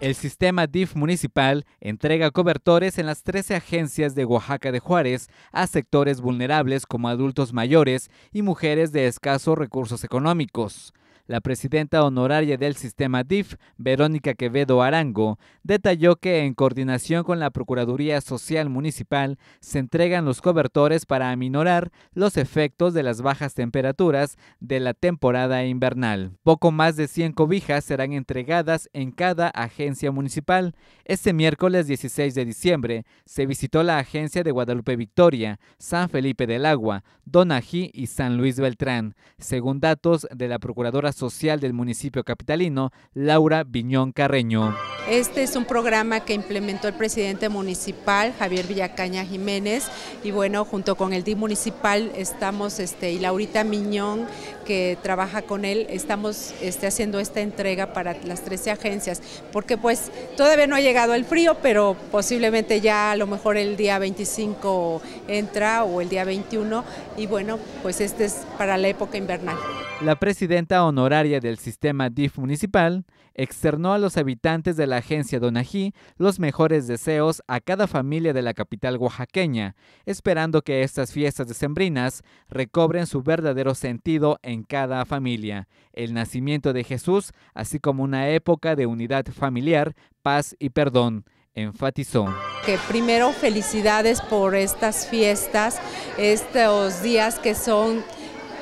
El sistema DIF municipal entrega cobertores en las 13 agencias de Oaxaca de Juárez a sectores vulnerables como adultos mayores y mujeres de escasos recursos económicos. La presidenta honoraria del sistema DIF, Verónica Quevedo Arango, detalló que en coordinación con la Procuraduría Social Municipal se entregan los cobertores para aminorar los efectos de las bajas temperaturas de la temporada invernal. Poco más de 100 cobijas serán entregadas en cada agencia municipal. Este miércoles 16 de diciembre se visitó la agencia de Guadalupe Victoria, San Felipe del Agua, Donají y San Luis Beltrán. Según datos de la Procuradora Social del municipio capitalino, Laura Viñón Carreño. Este es un programa que implementó el presidente municipal, Javier Villacaña Jiménez, y bueno, junto con el DIF municipal estamos, este, y Laurita Miñón, que trabaja con él, estamos este, haciendo esta entrega para las 13 agencias, porque pues todavía no ha llegado el frío, pero posiblemente ya a lo mejor el día 25 entra o el día 21, y bueno, pues este es para la época invernal. La presidenta honoraria del sistema DIF municipal externó a los habitantes de la agencia Donají los mejores deseos a cada familia de la capital oaxaqueña, esperando que estas fiestas decembrinas recobren su verdadero sentido en cada familia, el nacimiento de Jesús, así como una época de unidad familiar, paz y perdón enfatizó. Que primero felicidades por estas fiestas, estos días que son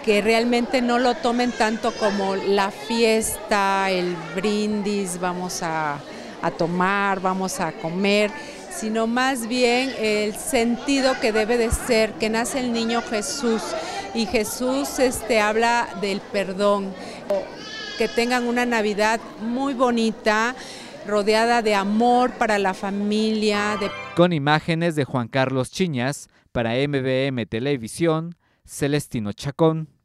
que realmente no lo tomen tanto como la fiesta, el brindis, vamos a a tomar, vamos a comer, sino más bien el sentido que debe de ser, que nace el niño Jesús y Jesús este, habla del perdón. Que tengan una Navidad muy bonita, rodeada de amor para la familia. Con imágenes de Juan Carlos Chiñas, para MBM Televisión, Celestino Chacón.